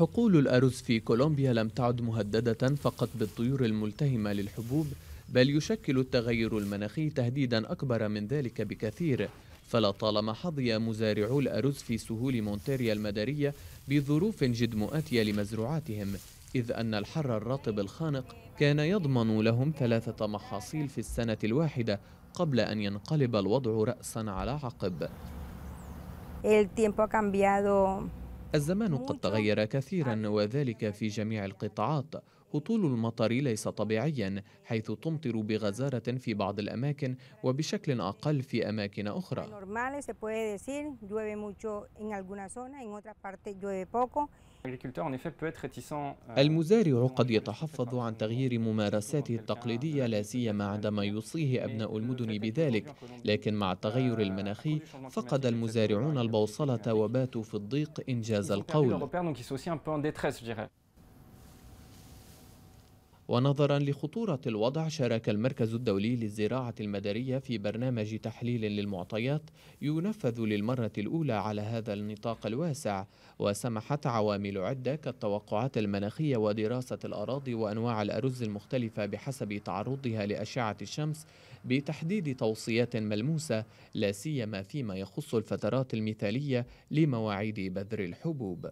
حقول الأرز في كولومبيا لم تعد مهددة فقط بالطيور الملتهمة للحبوب بل يشكل التغير المناخي تهديدا أكبر من ذلك بكثير فلطالما حظي مزارعو الأرز في سهول مونتيريا المدارية بظروف جد مؤاتية لمزروعاتهم إذ أن الحر الرطب الخانق كان يضمن لهم ثلاثة محاصيل في السنة الواحدة قبل أن ينقلب الوضع رأسا على عقب. El tiempo ha cambiado الزمان قد تغير كثيرا وذلك في جميع القطاعات هطول المطر ليس طبيعيا حيث تمطر بغزارة في بعض الأماكن وبشكل أقل في أماكن أخرى Euh, المزارع قد يتحفظ عن تغيير ممارساته التقليدية لا سيما عندما يوصيه أبناء المدن بذلك لكن مع التغير المناخي فقد المزارعون البوصلة وباتوا في الضيق إنجاز القول ونظرا لخطورة الوضع شارك المركز الدولي للزراعة المدارية في برنامج تحليل للمعطيات ينفذ للمرة الأولى على هذا النطاق الواسع وسمحت عوامل عدة كالتوقعات المناخية ودراسة الأراضي وأنواع الأرز المختلفة بحسب تعرضها لأشعة الشمس بتحديد توصيات ملموسة لا سيما فيما يخص الفترات المثالية لمواعيد بذر الحبوب